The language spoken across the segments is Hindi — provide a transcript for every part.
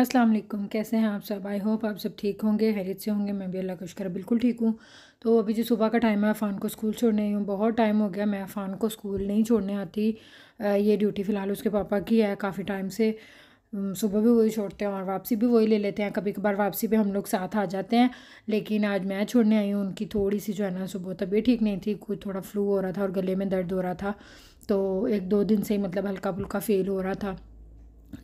अस्सलाम वालेकुम कैसे हैं आप सब आई होप आप सब ठीक होंगे हैरियत से होंगे मैं भी अल्लाह का शुक्र बिल्कुल ठीक हूँ तो अभी जो सुबह का टाइम है अफ़ान को स्कूल छोड़ने आई हूँ बहुत टाइम हो गया मैं अफ़ान को स्कूल नहीं छोड़ने आती ये ड्यूटी फ़िलहाल उसके पापा की है काफ़ी टाइम से सुबह भी वही छोड़ते हैं और वापसी भी वही ले लेते हैं कभी कभार वापसी भी हम लोग साथ आ जाते हैं लेकिन आज मैं छोड़ने आई हूँ उनकी थोड़ी सी जो है ना सुबह तबीयत ठीक नहीं थी कुछ थोड़ा फ्लू हो रहा था और गले में दर्द हो रहा था तो एक दो दिन से ही मतलब हल्का फुल्का फेल हो रहा था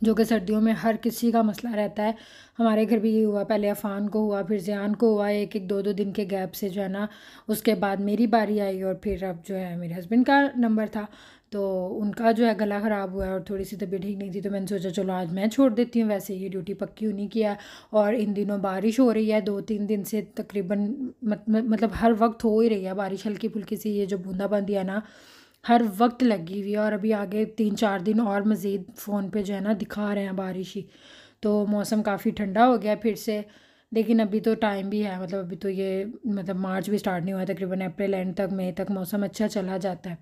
जो कि सर्दियों में हर किसी का मसला रहता है हमारे घर भी ये हुआ पहले अफ़ान को हुआ फिर ज़ियान को हुआ एक एक दो दो दिन के गैप से जो है ना उसके बाद मेरी बारी आई और फिर अब जो है मेरे हस्बैंड का नंबर था तो उनका जो है गला ख़राब हुआ है और थोड़ी सी तबीयत ठीक नहीं थी तो मैंने सोचा चलो आज मैं छोड़ देती हूँ वैसे ये ड्यूटी पक्की होनी की है और इन दिनों बारिश हो रही है दो तीन दिन से तकरीबन मत, मतलब हर वक्त हो ही रही है बारिश हल्की फुल्की सी ये जो बूंदाबांदी है ना हर वक्त लगी हुई है और अभी आगे तीन चार दिन और मज़ीद फ़ोन पे जो है ना दिखा रहे हैं बारिश ही तो मौसम काफ़ी ठंडा हो गया फिर से लेकिन अभी तो टाइम भी है मतलब अभी तो ये मतलब मार्च भी स्टार्ट नहीं हुआ तकरीबन अप्रैल एंड तक मई तक मौसम अच्छा चला जाता है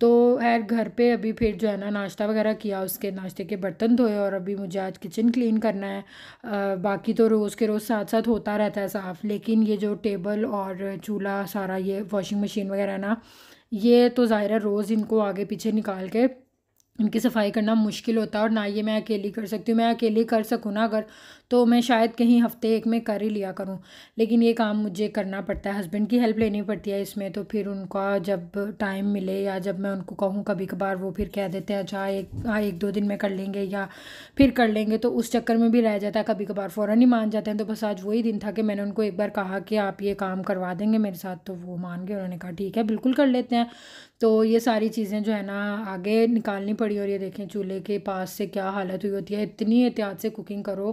तो खैर घर पे अभी फिर जो है ना नाश्ता वगैरह किया उसके नाश्ते के बर्तन धोए और अभी मुझे आज किचन क्लीन करना है आ, बाकी तो रोज़ के रोज़ साथ साथ होता रहता है साफ़ लेकिन ये जो टेबल और चूल्हा सारा ये वॉशिंग मशीन वगैरह ना ये तो ज़ाहिर है रोज़ इनको आगे पीछे निकाल के इनकी सफाई करना मुश्किल होता है और ना ये मैं अकेली कर सकती हूँ मैं अकेली कर सकूँ ना अगर तो मैं शायद कहीं हफ्ते एक में कर ही लिया करूँ लेकिन ये काम मुझे करना पड़ता है हस्बैंड की हेल्प लेनी पड़ती है इसमें तो फिर उनका जब टाइम मिले या जब मैं उनको कहूँ कभी कभार वो फिर कह देते हैं अच्छा एक हाँ एक दो दिन में कर लेंगे या फिर कर लेंगे तो उस चक्कर में भी रह जाता है कभी कभार फ़ौर ही मान जाते हैं तो बस आज वही दिन था कि मैंने उनको एक बार कहा कि आप ये काम करवा देंगे मेरे साथ तो वो मान गए उन्होंने कहा ठीक है बिल्कुल कर लेते हैं तो ये सारी चीज़ें जो है ना आगे निकालनी पड़ी और ये देखें चूल्हे के पास से क्या हालत हुई होती है इतनी एहतियात से कुकिंग करो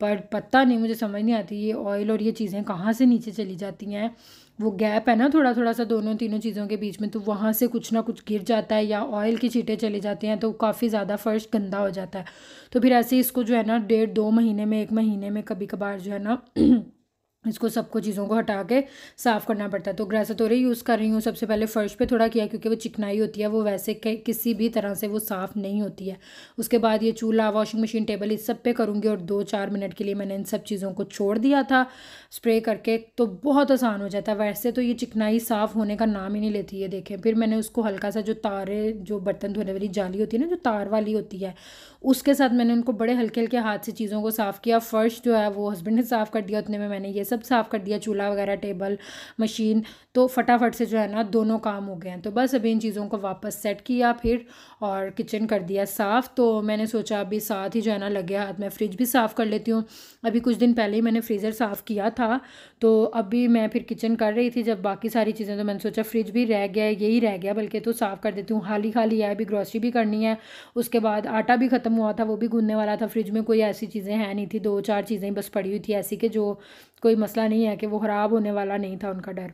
पर पता नहीं मुझे समझ नहीं आती ये ऑयल और ये चीज़ें कहाँ से नीचे चली जाती हैं वो गैप है ना थोड़ा थोड़ा सा दोनों तीनों चीज़ों के बीच में तो वहाँ से कुछ ना कुछ गिर जाता है या ऑयल की चीटें चली जाती हैं तो काफ़ी ज़्यादा फ़र्श गंदा हो जाता है तो फिर ऐसे इसको जो है ना डेढ़ दो महीने में एक महीने में कभी कभार जो है ना इसको सबको चीज़ों को हटा के साफ़ करना पड़ता है तो ग्रास तोरे यूज़ कर रही हूँ सबसे पहले फ़र्श पे थोड़ा किया क्योंकि वो चिकनाई होती है वो वैसे किसी भी तरह से वो साफ़ नहीं होती है उसके बाद ये चूल्हा वॉशिंग मशीन टेबल इस सब पे करूँगी और दो चार मिनट के लिए मैंने इन सब चीज़ों को छोड़ दिया था स्प्रे करके तो बहुत आसान हो जाता है वैसे तो ये चिकनाई साफ़ होने का नाम ही नहीं लेती है देखें फिर मैंने उसको हल्का सा जो तारे जो बर्तन धोने वाली जाली होती है ना जो तार वाली होती है उसके साथ मैंने उनको बड़े हल्के हल्के हाथ से चीज़ों को साफ़ किया फ़र्श जो है वो हस्बैंड ने साफ़ कर दिया उतने में मैंने ये सब साफ़ कर दिया चूल्हा वगैरह टेबल मशीन तो फटाफट से जो है ना दोनों काम हो गए हैं तो बस अभी इन चीज़ों को वापस सेट किया फिर और किचन कर दिया साफ़ तो मैंने सोचा अभी साथ ही जो है ना लग गया हाथ में फ्रिज भी साफ़ कर लेती हूँ अभी कुछ दिन पहले ही मैंने फ्रीज़र साफ़ किया था तो अभी मैं फिर किचन कर रही थी जब बाकी सारी चीज़ें तो मैंने सोचा फ्रिज भी रह गया यही रह गया बल्कि तो साफ़ कर देती हूँ हाल ही खाली है अभी ग्रॉसरी भी करनी है उसके बाद आटा भी ख़त्म हुआ था वो भी गूंदने वाला था फ्रिज में कोई ऐसी चीज़ें हैं नहीं थी दो चार चीज़ें बस पड़ी हुई थी ऐसी कि जो कोई मसला नहीं है कि वो ख़राब होने वाला नहीं था उनका डर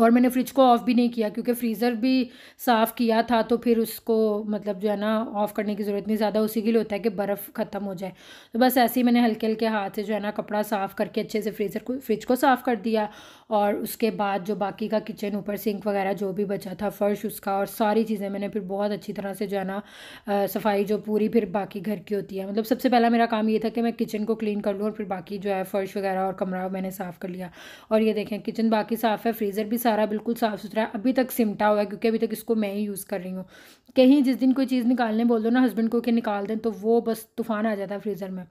और मैंने फ्रिज को ऑफ़ भी नहीं किया क्योंकि फ्रीज़र भी साफ़ किया था तो फिर उसको मतलब जो है ना ऑफ़ करने की ज़रूरत नहीं ज़्यादा उसी के लिए होता है कि बर्फ़ ख़त्म हो जाए तो बस ऐसे ही मैंने हल्के हल्के हाथ से जो है ना कपड़ा साफ़ करके अच्छे से फ्रीज़र को फ्रिज को साफ़ कर दिया और उसके बाद जो बाकी का किचन ऊपर सिंक वगैरह जो भी बचा था फ़र्श उसका और सारी चीज़ें मैंने फिर बहुत अच्छी तरह से जो है ना सफाई जो पूरी फिर बाकी घर की होती है मतलब सबसे पहला मेरा काम ये था कि मैं किचन को क्लीन कर लूँ और फिर बाकी जो है फ़र्श वगैरह और कमरा मैंने साफ़ कर लिया और ये देखें किचन बाकी साफ़ है फ्रीज़र भी भी सारा बिल्कुल साफ़ सुथरा है अभी तक सिमटा हुआ है क्योंकि अभी तक इसको मैं ही यूज़ कर रही हूँ कहीं जिस दिन कोई चीज़ निकालने बोल दो ना हस्बैंड को कि निकाल दें तो वो बस तूफान आ जाता है फ्रीज़र में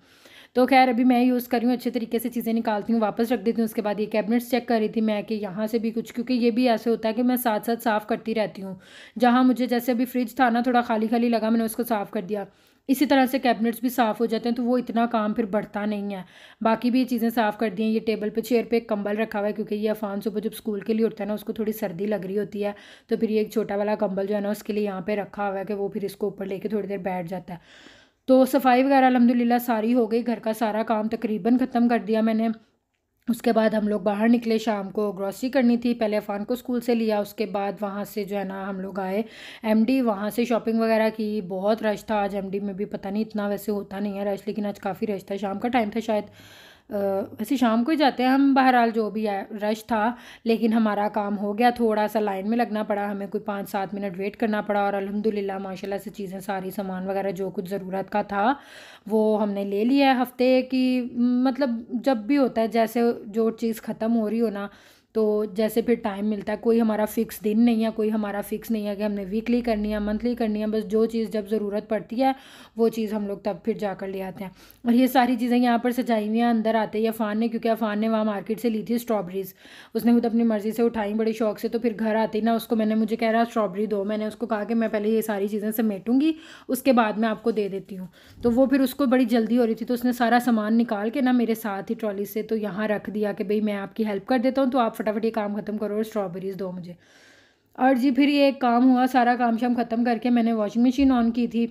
तो खैर अभी मैं यूज़ कर रही हूँ अच्छे तरीके से चीज़ें निकालती हूँ वापस रख देती हूँ उसके बाद ये कैबिनेट्स चेक कर रही थी मैं कि यहाँ से भी कुछ क्योंकि ये भी ऐसे होता है कि मैं साथ साथ साफ़ करती रहती हूँ जहाँ मुझे जैसे अभी फ्रिज था ना थोड़ा खाली खाली लगा मैंने उसको साफ़ कर दिया इसी तरह से कैबिनेट्स भी साफ़ हो जाते हैं तो वो इतना काम फिर बढ़ता नहीं है बाकी भी ये चीज़ें साफ़ कर दी हैं ये टेबल पे चेयर पे एक कंबल रखा हुआ है क्योंकि ये अफान सुबह जब स्कूल के लिए उठता है ना उसको थोड़ी सर्दी लग रही होती है तो फिर ये एक छोटा वाला कंबल जो है ना उसके लिए यहाँ पर रखा हुआ है कि वो फिर इसको ऊपर लेके थोड़ी देर बैठ जाता है तो सफाई वगैरह अलहमदिल्ला सारी हो गई घर का सारा काम तकरीबन ख़त्म कर दिया मैंने उसके बाद हम लोग बाहर निकले शाम को ग्रॉसरी करनी थी पहले अफान को स्कूल से लिया उसके बाद वहाँ से जो है ना हम लोग आए एमडी वहाँ से शॉपिंग वगैरह की बहुत रश था आज एमडी में भी पता नहीं इतना वैसे होता नहीं है रश लेकिन आज काफ़ी रश था शाम का टाइम था शायद वैसे शाम को ही जाते हैं हम बहरहाल जो भी है रश था लेकिन हमारा काम हो गया थोड़ा सा लाइन में लगना पड़ा हमें कोई पाँच सात मिनट वेट करना पड़ा और अलहमदिल्ला माशाल्लाह से चीज़ें सारी सामान वगैरह जो कुछ ज़रूरत का था वो हमने ले लिया है हफ्ते की मतलब जब भी होता है जैसे जो चीज़ ख़त्म हो रही हो ना तो जैसे फिर टाइम मिलता है कोई हमारा फ़िक्स दिन नहीं है कोई हमारा फ़िक्स नहीं है कि हमने वीकली करनी है मंथली करनी है बस जो चीज़ जब ज़रूरत पड़ती है वो चीज़ हम लोग तब फिर जाकर ले आते हैं और ये सारी चीज़ें यहाँ पर सजाई हुई हैं अंदर आते ही अफ़ान ने क्योंकि अफ़ान ने वहाँ मार्केट से ली थी स्ट्रॉबेरीज़ उसने खुद अपनी मर्ज़ी से उठाई बड़े शौक से तो फिर घर आते ही ना उसको मैंने मुझे कह रहा स्ट्रॉबेरी दो मैंने उसको कहा कि मैं पहले ये सारी चीज़ें समेटूँगी उसके बाद मैं आपको दे देती हूँ तो वो फिर उसको बड़ी जल्दी हो रही थी तो उसने सारा सामान निकाल के ना मेरे साथ ही ट्रॉली से तो यहाँ रख दिया कि भाई मैं आपकी हेल्प कर देता हूँ तो आप फटाफट ये काम ख़त्म करो और स्ट्रॉबेरीज़ दो मुझे और जी फिर ये एक काम हुआ सारा काम शाम ख़त्म करके मैंने वॉशिंग मशीन ऑन की थी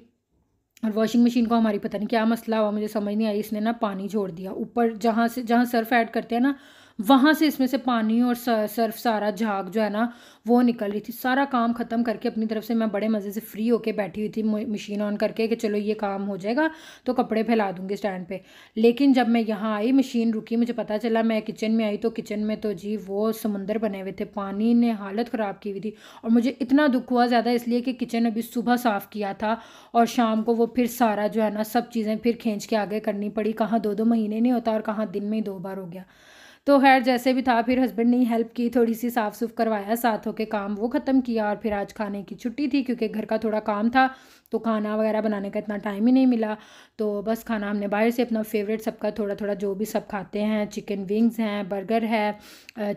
और वॉशिंग मशीन को हमारी पता नहीं क्या मसला हुआ मुझे समझ नहीं आई इसने ना पानी छोड़ दिया ऊपर जहाँ से जहाँ सर्फ ऐड करते हैं ना वहाँ से इसमें से पानी और सर्फ सारा झाग जो है ना वो निकल रही थी सारा काम ख़त्म करके अपनी तरफ से मैं बड़े मज़े से फ्री होके बैठी हुई थी मशीन ऑन करके कि चलो ये काम हो जाएगा तो कपड़े फैला दूँगी स्टैंड पे लेकिन जब मैं यहाँ आई मशीन रुकी मुझे पता चला मैं किचन में आई तो किचन में तो जी वो समुंदर बने हुए थे पानी ने हालत ख़राब की हुई थी और मुझे इतना दुख हुआ ज़्यादा इसलिए कि किचन अभी सुबह साफ़ किया था और शाम को वो फिर सारा जो है ना सब चीज़ें फिर खींच के आगे करनी पड़ी कहाँ दो दो महीने नहीं होता और कहाँ दिन में ही दो बार हो गया तो खैर जैसे भी था फिर हस्बैंड ने हेल्प की थोड़ी सी साफ़ सुफ करवाया साथ होकर काम वो ख़त्म किया और फिर आज खाने की छुट्टी थी क्योंकि घर का थोड़ा काम था तो खाना वगैरह बनाने का इतना टाइम ही नहीं मिला तो बस खाना हमने बाहर से अपना फेवरेट सबका थोड़ा थोड़ा जो भी सब खाते हैं चिकन विंग्स हैं बर्गर है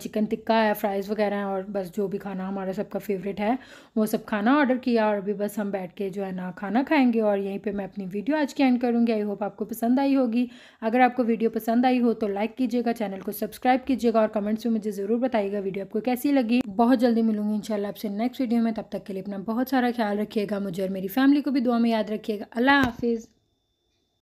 चिकन टिक्का है फ्राइज़ वगैरह हैं और बस जो भी खाना हमारा सबका फेवरेट है वो सब खाना ऑर्डर किया और अभी बस हम बैठ के जो है ना खाना खाएंगे और यहीं पर मैं अपनी वीडियो आज की एंड करूँगी आई होप आपको पसंद आई होगी अगर आपको वीडियो पसंद आई हो तो लाइक कीजिएगा चैनल को सब्सक्राइब सब्सक्राइब कीजिएगा और कमेंट्स में मुझे ज़रूर बताइएगा वीडियो आपको कैसी लगी बहुत जल्दी मिलूंगी इंशाल्लाह आपसे नेक्स्ट वीडियो में तब तक के लिए अपना बहुत सारा ख्याल रखिएगा मुझे और मेरी फैमिली को भी दुआ में याद रखिएगा अल्लाह हाफिज़